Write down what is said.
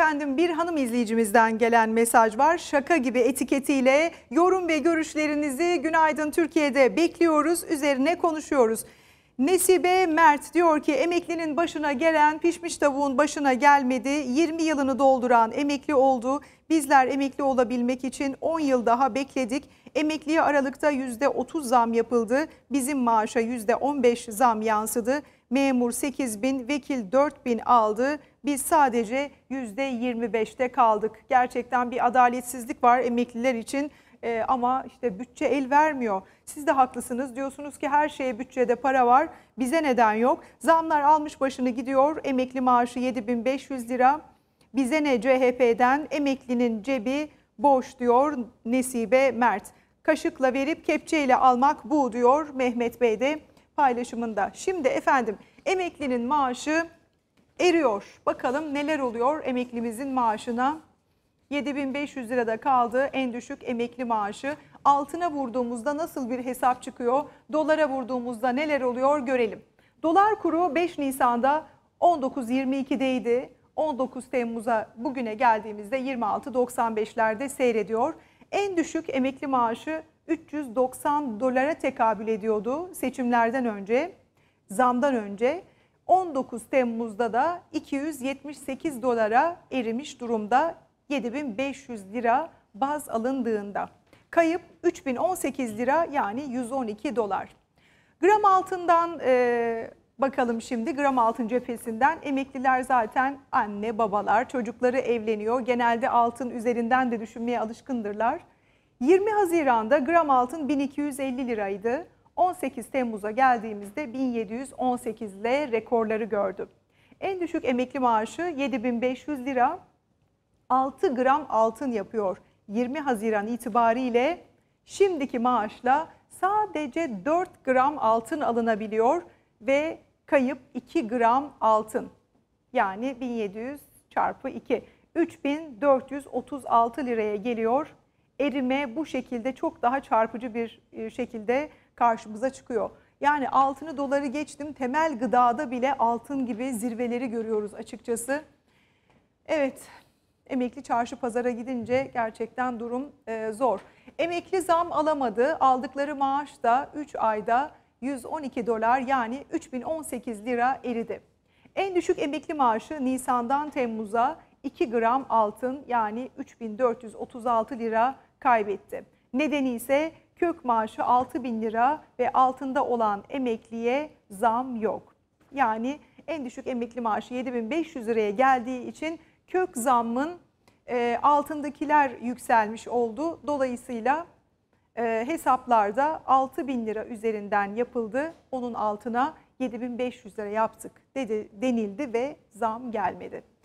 Efendim bir hanım izleyicimizden gelen mesaj var. Şaka gibi etiketiyle yorum ve görüşlerinizi Günaydın Türkiye'de bekliyoruz. Üzerine konuşuyoruz. Nesibe Mert diyor ki emeklinin başına gelen pişmiş tavuğun başına gelmedi. 20 yılını dolduran emekli oldu. Bizler emekli olabilmek için 10 yıl daha bekledik. Emekliye Aralık'ta %30 zam yapıldı. Bizim maaşa %15 zam yansıdı. Memur 8 bin, vekil 4 bin aldı. Biz sadece %25'te kaldık. Gerçekten bir adaletsizlik var emekliler için e, ama işte bütçe el vermiyor. Siz de haklısınız diyorsunuz ki her şeye bütçede para var bize neden yok. Zamlar almış başını gidiyor emekli maaşı 7500 lira bize ne CHP'den emeklinin cebi boş diyor Nesibe Mert. Kaşıkla verip kepçeyle almak bu diyor Mehmet Bey de paylaşımında. Şimdi efendim emeklinin maaşı eriyor. Bakalım neler oluyor emeklimizin maaşına? 7500 lirada kaldı en düşük emekli maaşı. Altına vurduğumuzda nasıl bir hesap çıkıyor? Dolara vurduğumuzda neler oluyor görelim. Dolar kuru 5 Nisan'da 19.22'deydi. 19 Temmuz'a bugüne geldiğimizde 26.95'lerde seyrediyor. En düşük emekli maaşı 390 dolara tekabül ediyordu seçimlerden önce, zamdan önce. 19 Temmuz'da da 278 dolara erimiş durumda 7500 lira baz alındığında. Kayıp 3018 lira yani 112 dolar. Gram altından e, bakalım şimdi gram altın cephesinden emekliler zaten anne babalar çocukları evleniyor. Genelde altın üzerinden de düşünmeye alışkındırlar. 20 Haziran'da gram altın 1250 liraydı. 18 Temmuz'a geldiğimizde 1718 ile rekorları gördü. En düşük emekli maaşı 7500 lira. 6 gram altın yapıyor. 20 Haziran itibariyle şimdiki maaşla sadece 4 gram altın alınabiliyor ve kayıp 2 gram altın. Yani 1700 çarpı 2. 3436 liraya geliyor. Erime bu şekilde çok daha çarpıcı bir e, şekilde karşımıza çıkıyor. Yani altını doları geçtim temel gıdada bile altın gibi zirveleri görüyoruz açıkçası. Evet Emekli çarşı pazara gidince gerçekten durum e, zor. Emekli zam alamadı. Aldıkları maaş da 3 ayda 112 dolar yani 3018 lira eridi. En düşük emekli maaşı Nisan'dan Temmuz'a 2 gram altın yani 3436 lira kaybetti. Nedeni ise kök maaşı 6000 lira ve altında olan emekliye zam yok. Yani en düşük emekli maaşı 7500 liraya geldiği için kök zammın e, altındakiler yükselmiş oldu. Dolayısıyla e, hesaplarda 6 bin lira üzerinden yapıldı. Onun altına 7500 lira yaptık dedi, denildi ve zam gelmedi.